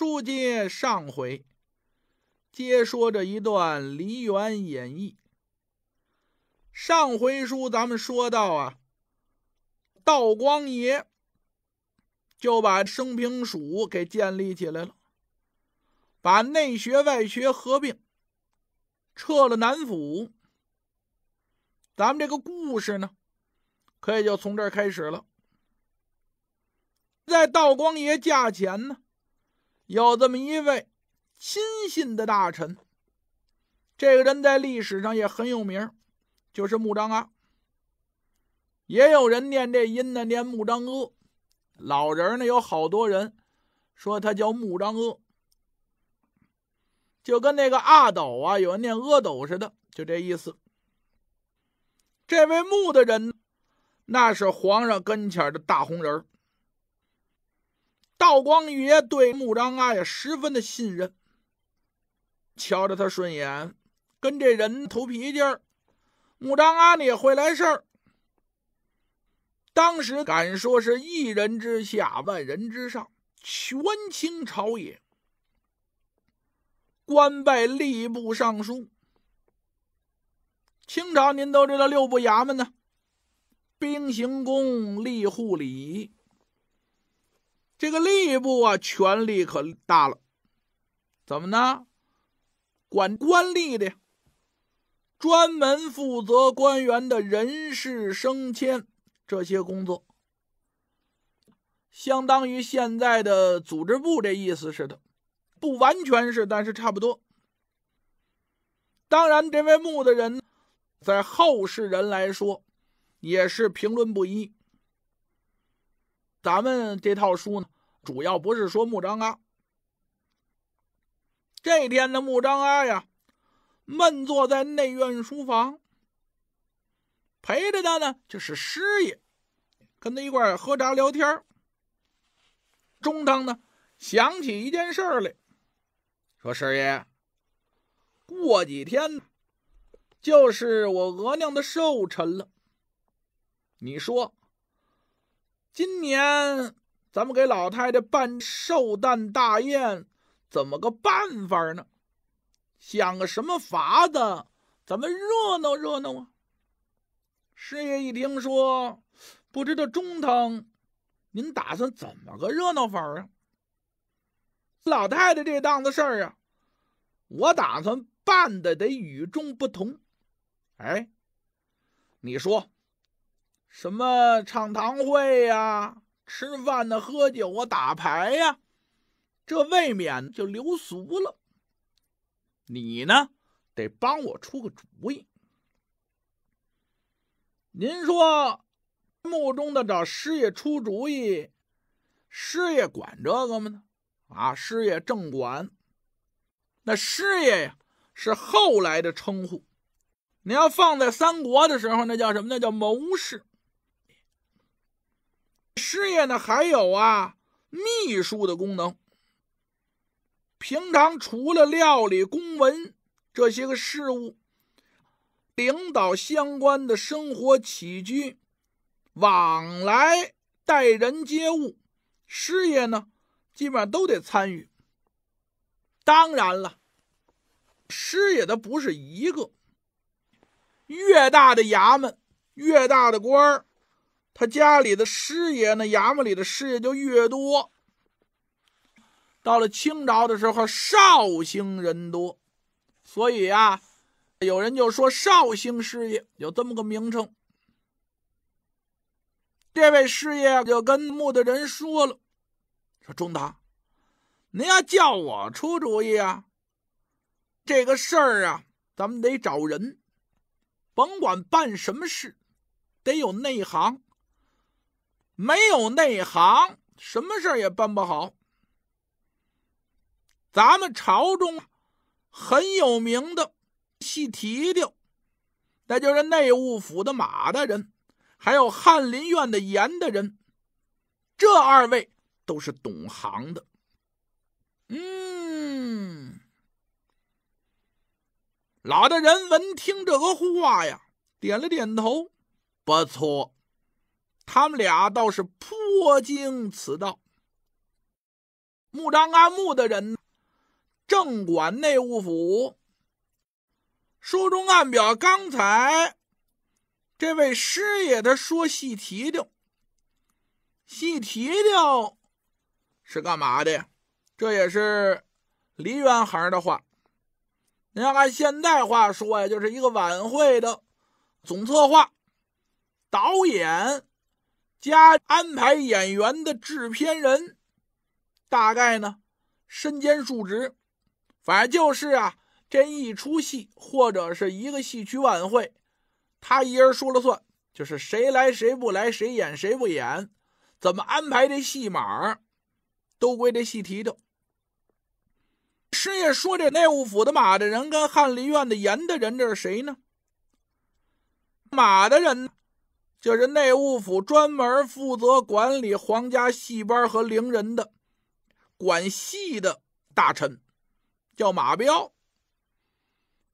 书接上回，接着说着一段《梨园演义》。上回书咱们说到啊，道光爷就把升平署给建立起来了，把内学外学合并，撤了南府。咱们这个故事呢，可以就从这儿开始了。在道光爷驾前呢。有这么一位亲信的大臣，这个人在历史上也很有名，就是穆彰阿。也有人念这音呢，念穆彰阿。老人呢，有好多人说他叫穆彰阿，就跟那个阿斗啊，有人念阿斗似的，就这意思。这位穆的人，那是皇上跟前的大红人儿。道光爷对穆章阿也十分的信任，瞧着他顺眼，跟这人投脾气儿。穆章阿呢会来事儿，当时敢说是一人之下，万人之上，权倾朝野，官拜吏部尚书。清朝您都知道六部衙门呢，兵、刑、宫、吏、户、礼。这个吏部啊，权力可大了，怎么呢？管官吏的，专门负责官员的人事升迁这些工作，相当于现在的组织部，这意思似的，不完全是，但是差不多。当然，这位墓的人，在后世人来说，也是评论不一。咱们这套书呢，主要不是说穆彰阿。这天呢，穆彰阿呀，闷坐在内院书房，陪着他呢就是师爷，跟他一块喝茶聊天中堂呢想起一件事儿来，说师爷，过几天就是我额娘的寿辰了，你说？今年咱们给老太太办寿诞大宴，怎么个办法呢？想个什么法子，咱们热闹热闹啊！师爷一听说，不知道中堂，您打算怎么个热闹法啊？老太太这档子事儿啊，我打算办的得与众不同。哎，你说。什么唱堂会呀、吃饭呢、喝酒啊、打牌呀，这未免就流俗了。你呢，得帮我出个主意。您说墓中的找师爷出主意，师爷管这个吗？啊，师爷正管。那师爷呀，是后来的称呼。你要放在三国的时候，那叫什么那叫谋士。师爷呢，还有啊，秘书的功能。平常除了料理公文这些个事务，领导相关的生活起居、往来、待人接物，师爷呢，基本上都得参与。当然了，师爷的不是一个，越大的衙门，越大的官儿。他家里的师爷呢？衙门里的师爷就越多。到了清朝的时候，绍兴人多，所以啊，有人就说绍兴师爷有这么个名称。这位师爷就跟穆大人说了：“说中达，您要叫我出主意啊，这个事儿啊，咱们得找人，甭管办什么事，得有内行。”没有内行，什么事儿也办不好。咱们朝中很有名的细提调，那就是内务府的马大人，还有翰林院的严大人，这二位都是懂行的。嗯，老大人闻听这个话呀，点了点头，不错。他们俩倒是颇经此道。木张安木的人，正管内务府。书中暗表，刚才这位师爷他说细提溜。细提溜是干嘛的？这也是梨园行的话，你要按现代话说呀，就是一个晚会的总策划、导演。加安排演员的制片人，大概呢，身兼数职，反正就是啊，这一出戏或者是一个戏曲晚会，他一人说了算，就是谁来谁不来，谁演谁不演，怎么安排这戏码，都归这戏提头。师爷说，这内务府的马的人跟翰林院的严的人，这是谁呢？马的人。这是内务府专门负责管理皇家戏班和伶人的管戏的大臣，叫马彪，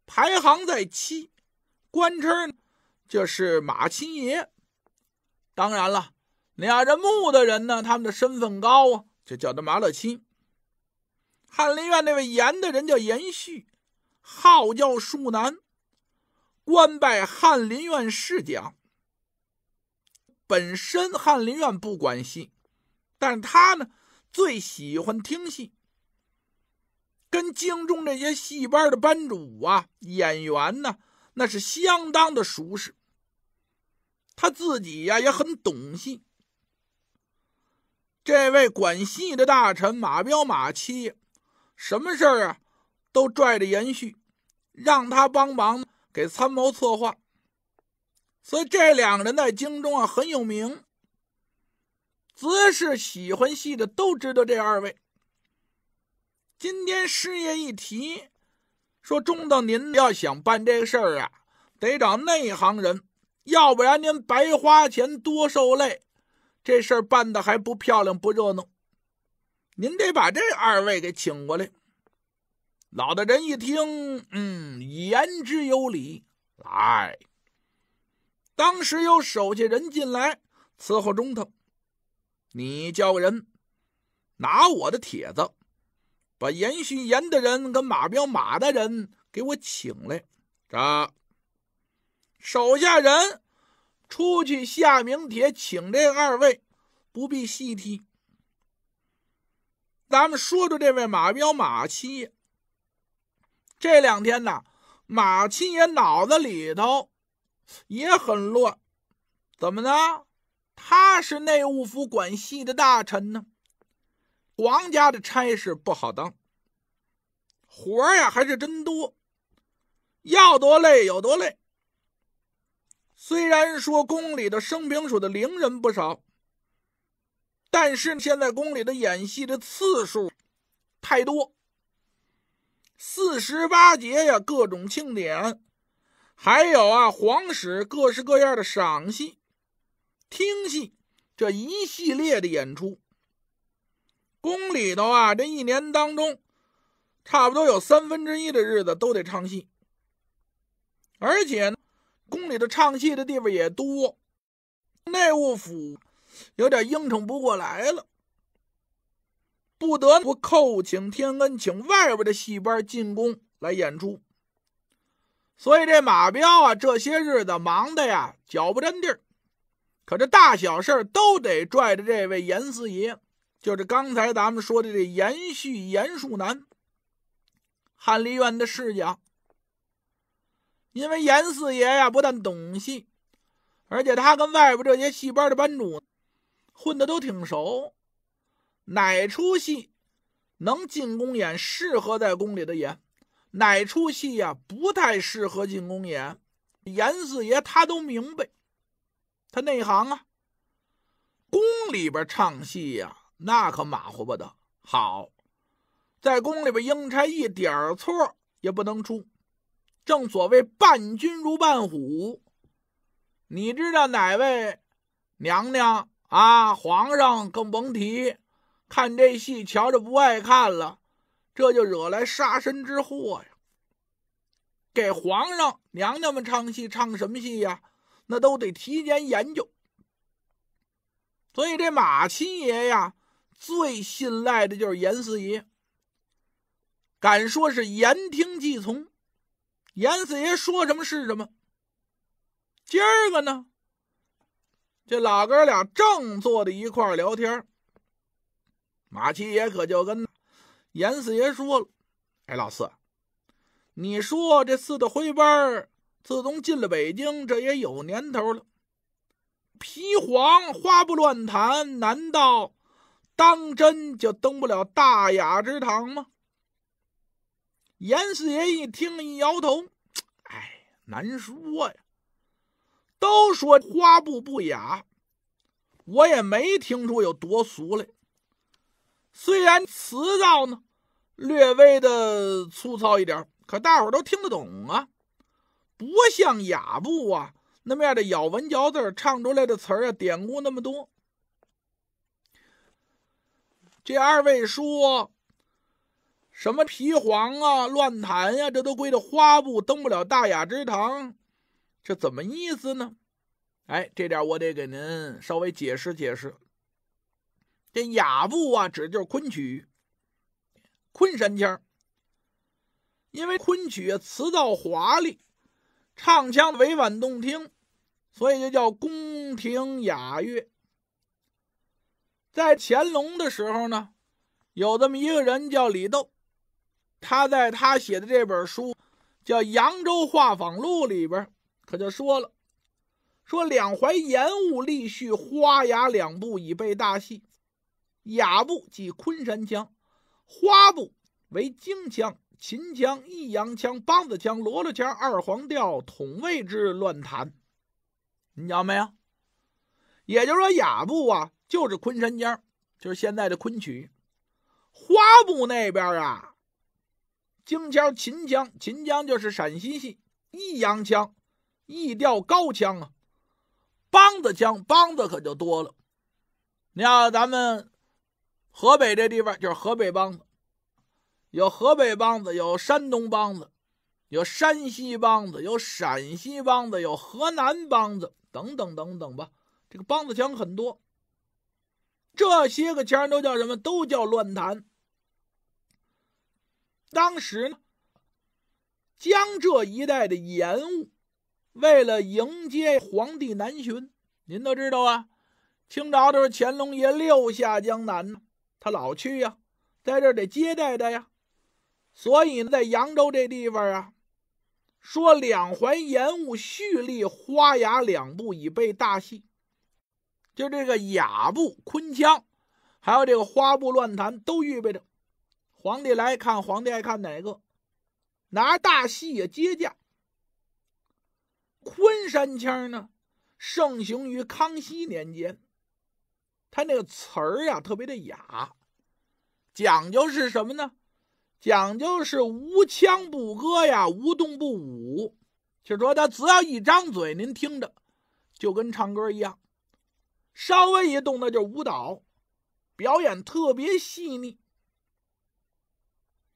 排行在七，官称就是马七爷。当然了，俩人木的人呢，他们的身份高啊，就叫他马乐七。翰林院那位严的人叫严旭，号叫树南，官拜翰林院侍讲。本身翰林院不管戏，但他呢最喜欢听戏，跟京中这些戏班的班主啊、演员呢，那是相当的熟识。他自己呀也很懂戏。这位管戏的大臣马彪、马七，什么事儿啊，都拽着延续，让他帮忙给参谋策划。所以这两个人在京中啊很有名，凡是喜欢戏的都知道这二位。今天师爷一提，说中道您要想办这事儿啊，得找内行人，要不然您白花钱多受累，这事儿办的还不漂亮不热闹。您得把这二位给请过来。老大人一听，嗯，言之有理，来。当时有手下人进来伺候中堂，你叫人拿我的帖子，把严旭严大人跟马彪马大人给我请来。这手下人出去下名帖，请这二位，不必细提。咱们说说这位马彪马七爷。这两天呢，马七爷脑子里头。也很乱，怎么呢？他是内务府管戏的大臣呢，皇家的差事不好当，活儿呀还是真多，要多累有多累。虽然说宫里的生平署的伶人不少，但是现在宫里的演戏的次数太多，四十八节呀，各种庆典。还有啊，皇室各式各样的赏戏、听戏这一系列的演出。宫里头啊，这一年当中，差不多有三分之一的日子都得唱戏，而且宫里头唱戏的地方也多，内务府有点应承不过来了，不得不叩请天恩，请外边的戏班进宫来演出。所以这马彪啊，这些日子忙的呀，脚不沾地儿，可这大小事儿都得拽着这位严四爷，就是刚才咱们说的这延续严树南，翰林院的侍讲。因为严四爷呀，不但懂戏，而且他跟外边这些戏班的班主混的都挺熟，哪出戏能进宫演，适合在宫里的演。哪出戏呀？不太适合进宫演，严四爷他都明白，他内行啊。宫里边唱戏呀，那可马虎不得。好，在宫里边应差一点错也不能出，正所谓伴君如伴虎。你知道哪位娘娘啊？皇上更甭提，看这戏瞧着不爱看了。这就惹来杀身之祸呀！给皇上娘娘们唱戏，唱什么戏呀？那都得提前研究。所以这马七爷呀，最信赖的就是严四爷，敢说是言听计从。严四爷说什么是什么。今儿个呢，这老哥俩正坐在一块儿聊天马七爷可就跟。严四爷说了：“哎，老四，你说这四大徽班儿，自从进了北京，这也有年头了。皮黄花不乱弹，难道当真就登不了大雅之堂吗？”严四爷一听，一摇头：“哎，难说呀。都说花布不雅，我也没听出有多俗来。虽然词道呢。”略微的粗糙一点，可大伙都听得懂啊，不像雅布啊那样的咬文嚼字唱出来的词儿啊，典故那么多。这二位说什么皮黄啊、乱弹呀，这都归着花布，登不了大雅之堂，这怎么意思呢？哎，这点我得给您稍微解释解释。这雅布啊，指的就是昆曲。昆山腔，因为昆曲词藻华丽，唱腔委婉动听，所以就叫宫廷雅乐。在乾隆的时候呢，有这么一个人叫李斗，他在他写的这本书叫《扬州画舫录》里边，可就说了，说两淮盐务历续花雅两部以备大戏，雅部即昆山腔。花布为京腔、秦腔、益阳腔、梆子腔、罗罗腔、二黄调、统谓之乱弹，你掌没有？也就是说，雅部啊，就是昆山腔，就是现在的昆曲；花布那边啊，京腔、秦腔、秦腔就是陕西戏，益阳腔、益调高腔啊，梆子腔梆子可就多了。你要咱们。河北这地方就是河北梆子，有河北梆子，有山东梆子，有山西梆子，有陕西梆子，有河南梆子，等等等等吧。这个梆子腔很多，这些个腔都叫什么都叫乱弹。当时呢，江浙一带的盐务，为了迎接皇帝南巡，您都知道啊，清朝的时候乾隆爷六下江南呢。他老去呀，在这儿得接待他呀，所以呢，在扬州这地方啊，说两淮盐务蓄力花雅两部已备大戏，就这个雅部昆腔，还有这个花部乱弹都预备着，皇帝来看，皇帝爱看哪个，拿大戏也接驾。昆山腔呢，盛行于康熙年间。他那个词儿呀，特别的雅，讲究是什么呢？讲究是无腔不歌呀，无动不舞。就说他只要一张嘴，您听着就跟唱歌一样；稍微一动，那就舞蹈表演特别细腻。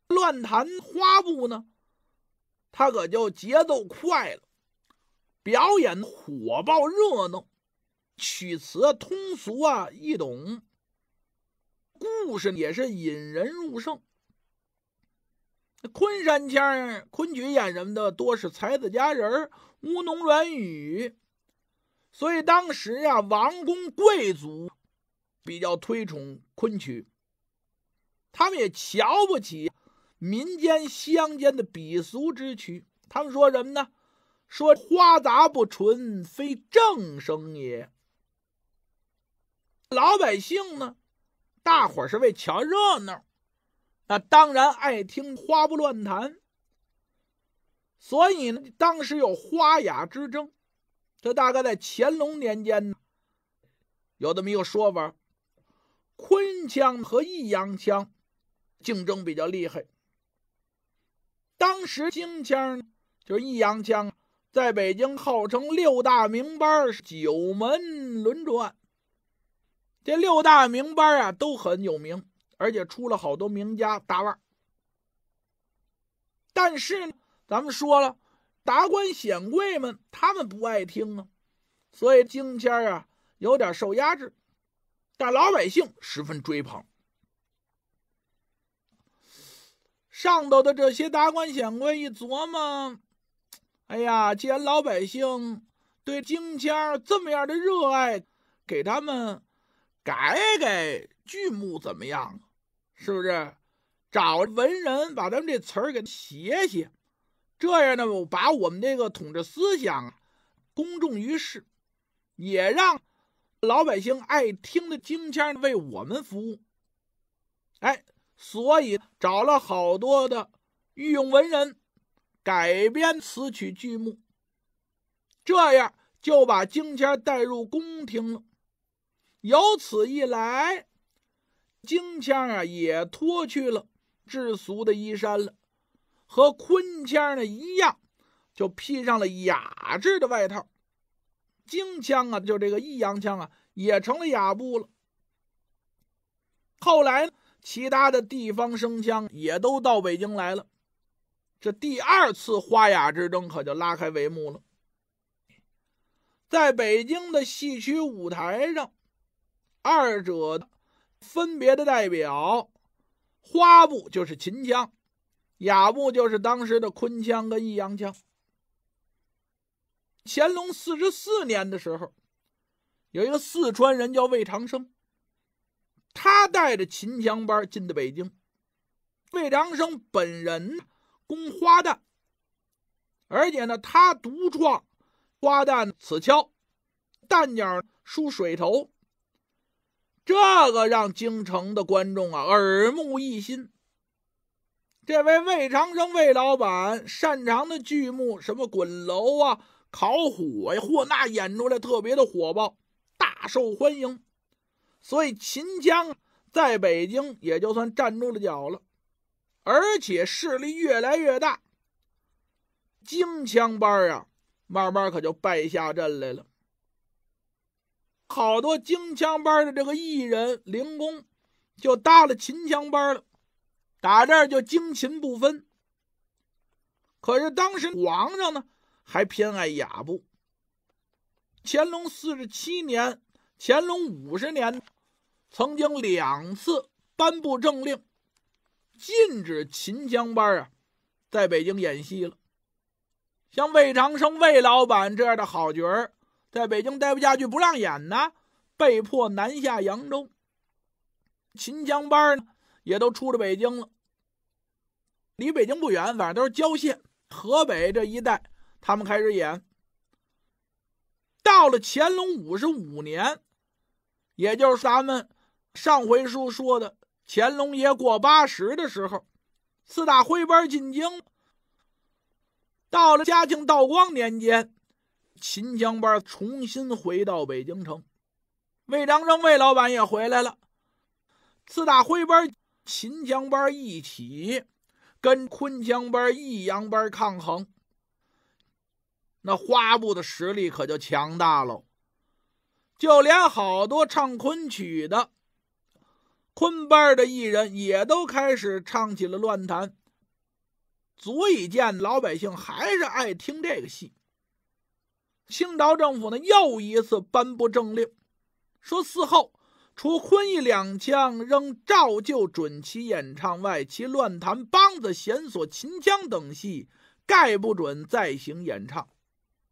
乱弹花步呢，他可就节奏快了，表演火爆热闹。曲词通俗啊，易懂。故事也是引人入胜。昆山腔、昆曲演什么的多是才子佳人、乌侬软语，所以当时啊，王公贵族比较推崇昆曲，他们也瞧不起民间乡间的鄙俗之曲。他们说什么呢？说花杂不纯，非正声也。老百姓呢，大伙是为瞧热闹，那当然爱听花不乱谈。所以呢，当时有花雅之争，这大概在乾隆年间，有这么一个说法：昆腔和益阳腔竞争比较厉害。当时京腔就是弋阳腔，在北京号称六大名班，九门轮转。这六大名班啊，都很有名，而且出了好多名家大腕但是，咱们说了，达官显贵们他们不爱听啊，所以京腔儿啊有点受压制。但老百姓十分追捧。上头的这些达官显贵一琢磨：“哎呀，既然老百姓对京腔儿这么样的热爱，给他们……”改改剧目怎么样？是不是找文人把咱们这词儿给写写？这样呢，把我们这个统治思想公众于世，也让老百姓爱听的京腔为我们服务。哎，所以找了好多的御用文人改编词曲剧目，这样就把京腔带入宫廷了。由此一来，京腔啊也脱去了质俗的衣衫了，和昆腔呢一样，就披上了雅致的外套。京腔啊，就这个益阳腔啊，也成了雅部了。后来，其他的地方声腔也都到北京来了，这第二次花雅之争可就拉开帷幕了。在北京的戏曲舞台上。二者分别的代表，花部就是秦腔，雅部就是当时的昆腔跟益阳腔。乾隆四十四年的时候，有一个四川人叫魏长生，他带着秦腔班进的北京。魏长生本人工花旦，而且呢，他独创花旦此腔，旦角梳水头。这个让京城的观众啊耳目一新。这位魏长生魏老板擅长的剧目什么滚楼啊、烤火呀，或那演出来特别的火爆，大受欢迎。所以秦腔在北京也就算站住了脚了，而且势力越来越大。京腔班啊，慢慢可就败下阵来了。好多京腔班的这个艺人、伶工，就搭了秦腔班了，打这儿就京秦不分。可是当时皇上呢，还偏爱雅部。乾隆四十七年、乾隆五十年，曾经两次颁布政令，禁止秦腔班啊，在北京演戏了。像魏长生、魏老板这样的好角儿。在北京待不下去，不让演呢，被迫南下扬州。秦腔班呢，也都出了北京了，离北京不远，反正都是郊县、河北这一带，他们开始演。到了乾隆五十五年，也就是咱们上回书说的乾隆爷过八十的时候，四大徽班进京。到了嘉庆、道光年间。秦腔班重新回到北京城，魏长生、魏老板也回来了，四大徽班、秦腔班一起跟昆腔班、益阳班抗衡，那花部的实力可就强大了。就连好多唱昆曲的昆班的艺人也都开始唱起了乱弹，足以见老百姓还是爱听这个戏。清朝政府呢又一次颁布政令，说嗣后除昆、弋两腔仍照旧准其演唱外，其乱弹、梆子、弦索、秦腔等戏，概不准再行演唱。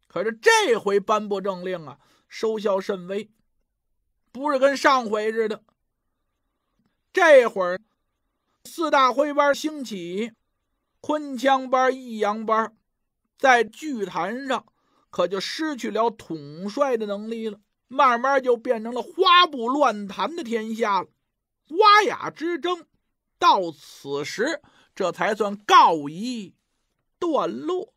可是这回颁布政令啊，收效甚微，不是跟上回似的。这会儿四大徽班兴起，昆腔班、弋阳班在剧坛上。可就失去了统帅的能力了，慢慢就变成了花布乱弹的天下了。瓜雅之争到此时这才算告一段落。